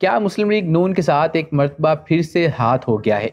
क्या मुस्लिम लीग नून के साथ एक मरतबा फिर से हाथ हो गया है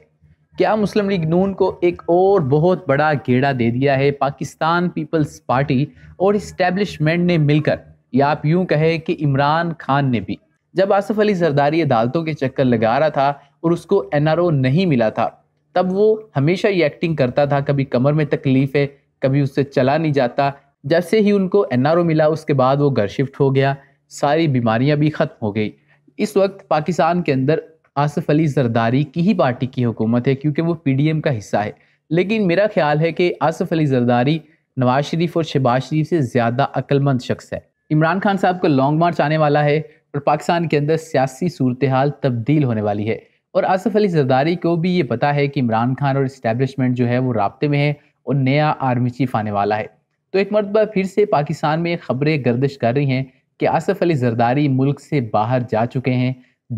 क्या मुस्लिम लीग नून को एक और बहुत बड़ा गेड़ा दे दिया है पाकिस्तान पीपल्स पार्टी और इस्टेब्लिशमेंट ने मिलकर या आप यूं कहें कि इमरान खान ने भी जब आसफ अली जरदारी अदालतों के चक्कर लगा रहा था और उसको एनआरओ नहीं मिला था तब वो हमेशा ये एक्टिंग करता था कभी कमर में तकलीफ है कभी उससे चला नहीं जाता जैसे ही उनको एनआरओ मिला उसके बाद वो घर शिफ्ट हो गया सारी बीमारियां भी ख़त्म हो गई इस वक्त पाकिस्तान के अंदर आसफ अली जरदारी की ही पार्टी की हुकूमत है क्योंकि वो पीडीएम का हिस्सा है लेकिन मेरा ख्याल है कि आसफ अली जरदारी नवाज शरीफ और शहबाज शरीफ से ज़्यादा अक्लमंद शख्स है इमरान खान साहब का लॉन्ग मार्च आने वाला है और पाकिस्तान के अंदर सियासी सूरत हाल तब्दील होने वाली है और आसफ अली जरदारी को भी ये पता है कि इमरान खान और इस्टेबलिशमेंट जो है वो रबते में है और नया आर्मी चीफ आने वाला है तो एक मरतबा फिर से पाकिस्तान में खबरें गर्दिश कर रही हैं कि आसफ़ अली जरदारी मुल्क से बाहर जा चुके हैं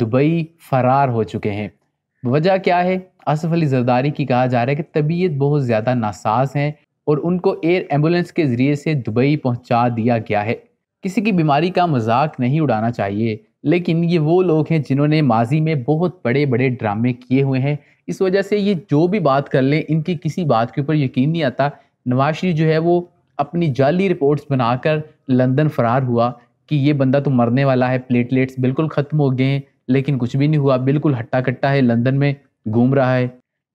दुबई फरार हो चुके हैं वजह क्या है आसफ़ अली जरदारी की कहा जा रहा है कि तबीयत बहुत ज़्यादा नासाज है और उनको एयर एम्बुलेंस के ज़रिए से दुबई पहुंचा दिया गया है किसी की बीमारी का मजाक नहीं उड़ाना चाहिए लेकिन ये वो लोग हैं जिन्होंने माजी में बहुत बड़े बड़े ड्रामे किए हुए हैं इस वजह से ये जो भी बात कर लें इनकी किसी बात के ऊपर यकीन नहीं आता नवाज शरीफ जो है वो अपनी जाली रिपोर्ट्स बनाकर लंदन फ़रार हुआ कि ये बंदा तो मरने वाला है प्लेटलेट्स बिल्कुल ख़त्म हो गए हैं लेकिन कुछ भी नहीं हुआ बिल्कुल हट्टा कट्टा है लंदन में घूम रहा है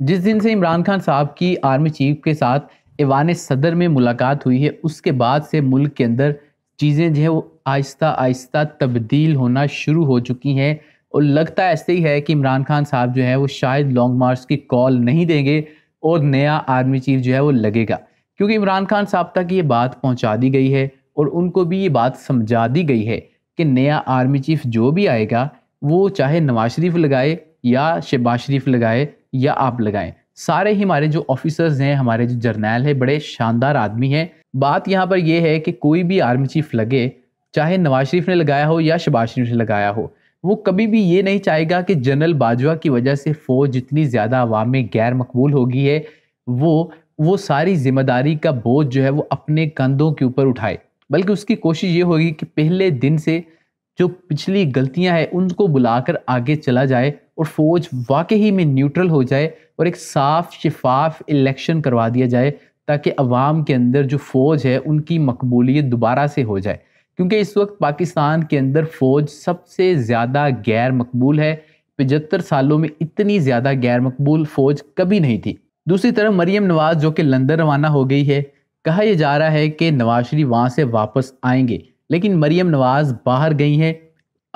जिस दिन से इमरान खान साहब की आर्मी चीफ के साथ ईवान सदर में मुलाकात हुई है उसके बाद से मुल्क के अंदर चीज़ें जो है वो आहिस्ता आहिस्ता तब्दील होना शुरू हो चुकी हैं और लगता ऐसे ही है कि इमरान खान साहब जो है वो शायद लॉन्ग मार्च की कॉल नहीं देंगे और नया आर्मी चीफ जो है वो लगेगा क्योंकि इमरान खान साहब तक ये बात पहुंचा दी गई है और उनको भी ये बात समझा दी गई है कि नया आर्मी चीफ जो भी आएगा वो चाहे नवाज शरीफ लगाए या शहबाज शरीफ लगाए या आप लगाएं सारे ही हमारे जो ऑफिसर्स हैं हमारे जो जर्नैल हैं बड़े शानदार आदमी हैं बात यहाँ पर यह है कि कोई भी आर्मी चीफ लगे चाहे नवाज शरीफ ने लगाया हो या शहबाज शरीफ ने लगाया हो वो कभी भी ये नहीं चाहेगा कि जनरल बाजवा की वजह से फ़ौज जितनी ज़्यादा आवाम में गैर मकबूल होगी है वो वो सारी जिम्मेदारी का बोझ जो है वो अपने कंधों के ऊपर उठाए बल्कि उसकी कोशिश ये होगी कि पहले दिन से जो पिछली गलतियां हैं उनको बुलाकर आगे चला जाए और फौज वाकई में न्यूट्रल हो जाए और एक साफ शफाफ इलेक्शन करवा दिया जाए ताकि अवाम के अंदर जो फ़ौज है उनकी मकबूलियत दोबारा से हो जाए क्योंकि इस वक्त पाकिस्तान के अंदर फ़ौज सबसे ज़्यादा गैर मकबूल है पचहत्तर सालों में इतनी ज़्यादा गैर मकबूल फ़ौज कभी नहीं थी दूसरी तरफ मरीम नवाज़ जो कि लंदन रवाना हो गई है कहा यह जा रहा है कि नवाज शरीफ वहाँ से वापस आएंगे लेकिन मरीम नवाज बाहर गई हैं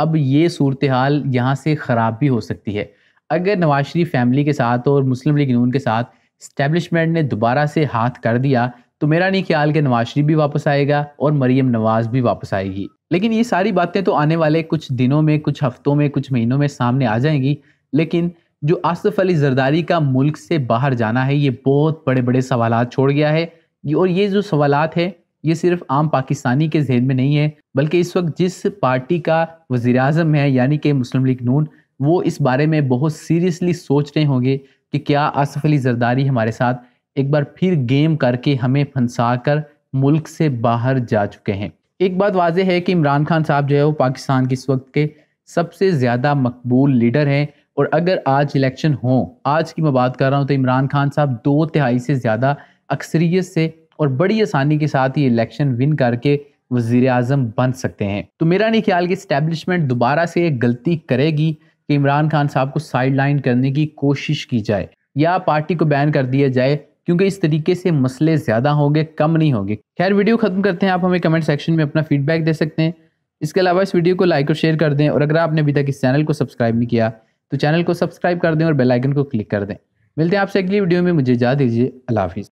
अब ये सूरत हाल यहाँ से ख़राब भी हो सकती है अगर नवाज शरीफ फैमिली के साथ और मुस्लिम लीग नून के साथ इस्टेब्लिशमेंट ने दोबारा से हाथ कर दिया तो मेरा नहीं ख्याल कि नवाज शरीफ भी वापस आएगा और मरीम नवाज भी वापस आएगी लेकिन ये सारी बातें तो आने वाले कुछ दिनों में कुछ हफ्तों में कुछ महीनों में सामने आ जाएंगी लेकिन जो आसफ अली जरदारी का मुल्क से बाहर जाना है ये बहुत बड़े बड़े सवाल छोड़ गया है और ये जो सवालत है ये सिर्फ आम पाकिस्तानी के जहन में नहीं है बल्कि इस वक्त जिस पार्टी का वज़ी अजम है यानी कि मुस्लिम लीग नून वो इस बारे में बहुत सीरियसली सोच रहे होंगे कि क्या आसफ़ अली जरदारी हमारे साथ एक बार फिर गेम करके हमें फंसा कर मुल्क से बाहर जा चुके हैं एक बात वाज है कि इमरान खान साहब जो है वो पाकिस्तान के इस वक्त के सबसे ज़्यादा मकबूल लीडर हैं और अगर आज इलेक्शन हो आज की मैं बात कर रहा हूँ तो इमरान खान साहब दो तिहाई से ज़्यादा अक्सरियत से और बड़ी आसानी के साथ ही इलेक्शन विन करके वजीर अजम बन सकते हैं तो मेरा नहीं ख्याल कि इस्टेबलिशमेंट दोबारा से एक गलती करेगी कि इमरान खान साहब को साइड लाइन करने की कोशिश की जाए या पार्टी को बैन कर दिया जाए क्योंकि इस तरीके से मसले ज़्यादा होंगे कम नहीं होंगे खैर वीडियो ख़त्म करते हैं आप हमें कमेंट सेक्शन में अपना फीडबैक दे सकते हैं इसके अलावा इस वीडियो को लाइक और शेयर कर दें और अगर आपने अभी तक इस चैनल को सब्सक्राइब नहीं किया तो चैनल को सब्सक्राइब कर दें और बेलाइकन को क्लिक कर दें मिलते हैं आपसे अगली वीडियो में मुझे जा दीजिए अल्लाह हाफिज़